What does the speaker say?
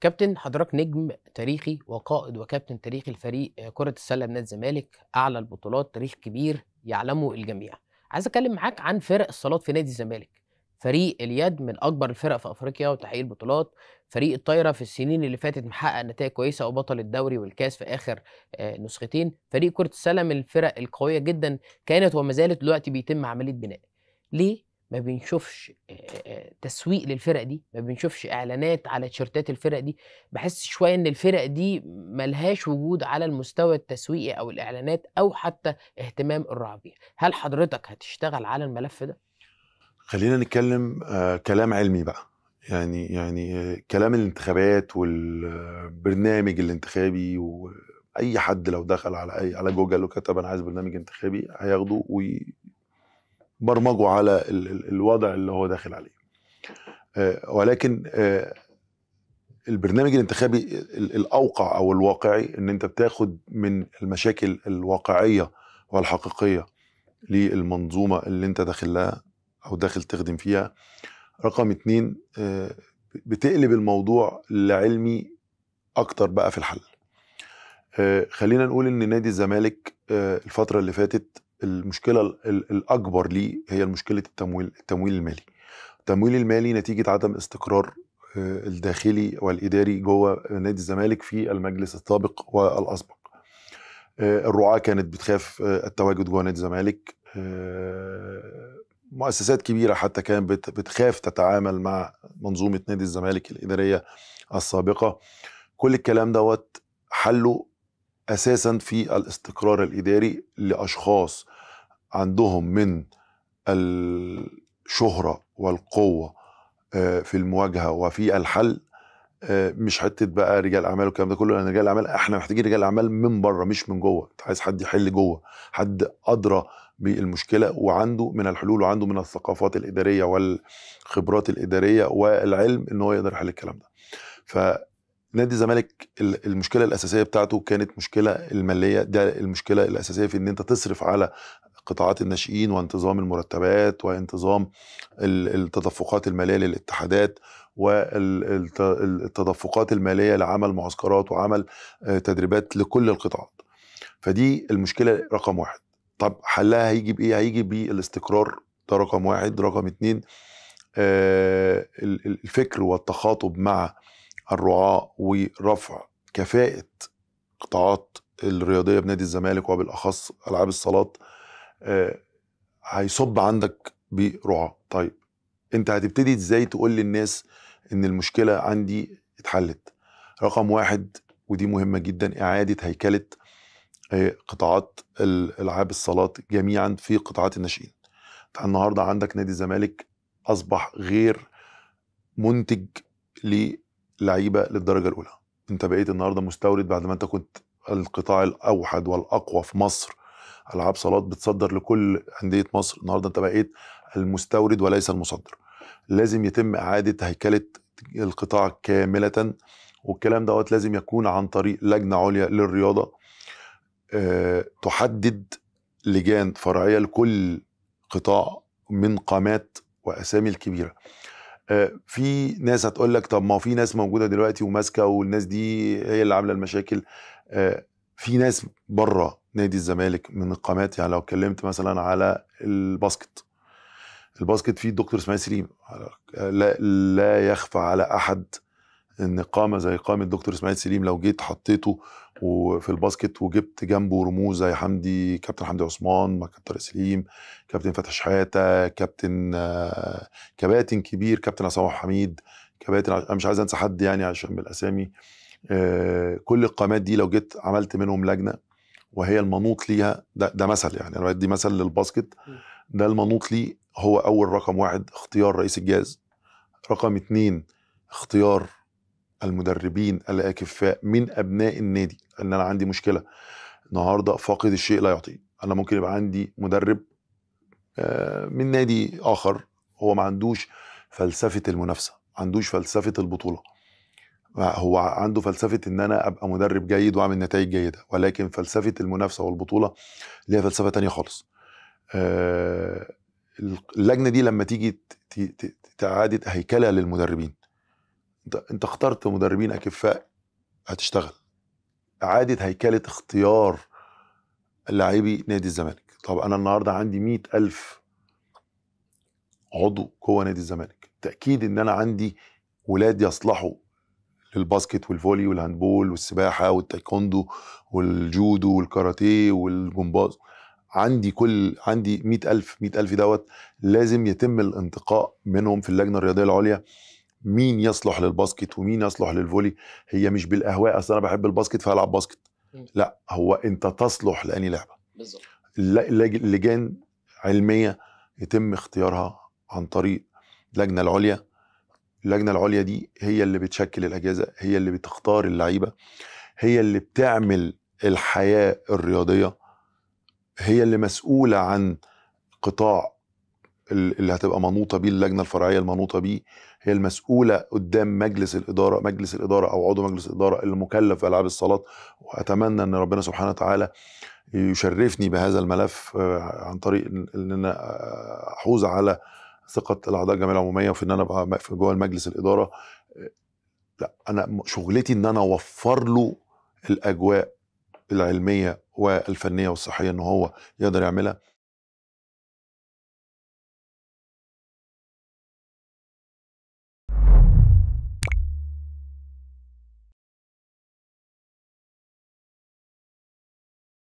كابتن حضرتك نجم تاريخي وقائد وكابتن تاريخي لفريق كرة السلة بنادي الزمالك أعلى البطولات تاريخ كبير يعلمه الجميع. عايز أتكلم معاك عن فرق الصالات في نادي الزمالك. فريق اليد من أكبر الفرق في أفريقيا وتحقيق البطولات، فريق الطايرة في السنين اللي فاتت محقق نتائج كويسة وبطل الدوري والكاس في آخر آه، نسختين، فريق كرة السلة من الفرق القوية جدا كانت وما زالت دلوقتي بيتم عملية بناء. ليه ما بنشوفش تسويق للفرق دي ما بنشوفش اعلانات على تيشرتات الفرق دي بحس شويه ان الفرق دي ملهاش وجود على المستوى التسويقي او الاعلانات او حتى اهتمام الرعبيه بيها هل حضرتك هتشتغل على الملف ده خلينا نتكلم كلام علمي بقى يعني يعني كلام الانتخابات والبرنامج الانتخابي واي حد لو دخل على اي على جوجل وكتب انا عايز برنامج انتخابي هياخده برمجه على الوضع اللي هو داخل عليه آه، ولكن آه، البرنامج الانتخابي الاوقع او الواقعي ان انت بتاخد من المشاكل الواقعيه والحقيقيه للمنظومه اللي انت داخل لها او داخل تخدم فيها رقم اتنين آه، بتقلب الموضوع لعلمي اكتر بقى في الحل خلينا نقول ان نادي الزمالك الفتره اللي فاتت المشكله الاكبر ليه هي مشكله التمويل التمويل المالي التمويل المالي نتيجه عدم استقرار آه، الداخلي والاداري جوه نادي الزمالك في المجلس السابق والاسبق آه، الرعاه كانت بتخاف آه، التواجد جوه نادي الزمالك مؤسسات كبيره حتى كانت بتخاف تتعامل مع منظومه نادي الزمالك الاداريه السابقه كل الكلام دوت حله اساسا في الاستقرار الاداري لاشخاص عندهم من الشهره والقوه آه، في المواجهه وفي الحل آه، مش حته بقى رجال اعمال والكلام ده كله لان رجال الاعمال احنا محتاجين رجال اعمال من بره مش من جوه انت عايز حد يحل جوه حد ادرى بالمشكله وعنده من الحلول وعنده من الثقافات الاداريه والخبرات الاداريه والعلم ان هو يقدر يحل الكلام ده ف نادي الزمالك المشكله الاساسيه بتاعته كانت مشكله الماليه ده المشكله الاساسيه في ان انت تصرف على قطاعات الناشئين وانتظام المرتبات وانتظام التدفقات الماليه للاتحادات والتدفقات الماليه لعمل معسكرات وعمل آه، تدريبات لكل القطاعات فدي المشكله رقم واحد طب حلها هيجي بايه هيجي بالاستقرار ده رقم واحد رقم اتنين آه، الفكر والتخاطب مع الرعاة ورفع كفاءة قطاعات الرياضية بنادي الزمالك وبالأخص ألعاب الصالات آه، هيصب عندك برعاة طيب أنت هتبتدي إزاي تقول للناس إن المشكلة عندي اتحلت رقم واحد ودي مهمة جدا إعادة هيكلة آه، قطاعات ألعاب الصالات جميعا في قطاعات الناشئين النهارده عندك نادي الزمالك أصبح غير منتج لعيبه للدرجه الاولى انت بقيت النهارده مستورد بعد ما انت كنت القطاع الاوحد والاقوى في مصر العاب صالات بتصدر لكل انديه مصر النهارده انت بقيت المستورد وليس المصدر لازم يتم اعاده هيكله القطاع كامله والكلام دوت لازم يكون عن طريق لجنه عليا للرياضه آه، تحدد لجان فرعيه لكل قطاع من قامات واسامي الكبيره آه، في ناس هتقول لك طب ما في ناس موجوده دلوقتي وماسكه والناس دي هي اللي عامله المشاكل آه، في ناس بره نادي الزمالك من القامات يعني لو اتكلمت مثلا على الباسكت الباسكت فيه الدكتور اسماعيل سليم لا, لا يخفى على احد ان قامه زي قامه الدكتور اسماعيل سليم لو جيت حطيته وفي الباسكت وجبت جنبه رموز زي حمدي كابتن حمدي عثمان كابتن سليم كابتن فتح شحاته كابتن آه، كباتن كبير كابتن عصام حميد كباتن انا مش عايز انسى حد يعني عشان بالاسامي آه، كل القامات دي لو جيت عملت منهم لجنه وهي المنوط ليها ده, ده مثل يعني انا بدي مثل للباسكت ده المنوط ليه هو اول رقم واحد اختيار رئيس الجهاز رقم اتنين اختيار المدربين الاكفاء من ابناء النادي ان انا عندي مشكله النهارده فاقد الشيء لا يعطيه انا ممكن يبقى عندي مدرب آه، من نادي اخر هو ما عندوش فلسفه المنافسه ما عندوش فلسفه البطوله هو عنده فلسفه ان انا ابقى مدرب جيد واعمل نتائج جيده ولكن فلسفه المنافسه والبطوله ليها فلسفه تانية خالص آه، اللجنه دي لما تيجي تعاده هيكله للمدربين انت اخترت مدربين اكفاء هتشتغل اعاده هيكله اختيار لاعبي نادي الزمالك طب انا النهارده عندي مئة ألف عضو جوه نادي الزمالك تاكيد ان انا عندي ولاد يصلحوا للباسكت والفولي والهاندبول والسباحه والتايكوندو والجودو والكاراتيه والجمباز عندي كل عندي مئة ألف مئة ألف دوت لازم يتم الانتقاء منهم في اللجنة الرياضية العليا مين يصلح للباسكت ومين يصلح للفولي هي مش بالاهواء اصل انا بحب الباسكت فهلعب باسكت لا هو انت تصلح لاني لعبه بالظبط لجان علميه يتم اختيارها عن طريق اللجنه العليا اللجنه العليا دي هي اللي بتشكل الاجهزه هي اللي بتختار اللعيبه هي اللي بتعمل الحياه الرياضيه هي اللي مسؤوله عن قطاع اللي هتبقى منوطه بيه اللجنه الفرعيه المنوطه بيه هي المسؤوله قدام مجلس الاداره مجلس الاداره او عضو مجلس الاداره المكلف بالعاب الصالات واتمنى ان ربنا سبحانه وتعالى يشرفني بهذا الملف آه، عن طريق ان انا آه، احوز على ثقه الاعضاء الجمعيه العموميه وفي ان انا ابقى في جوه مجلس الاداره آه، لا انا شغلتي ان انا اوفر له الاجواء العلميه والفنيه والصحيه ان هو يقدر يعملها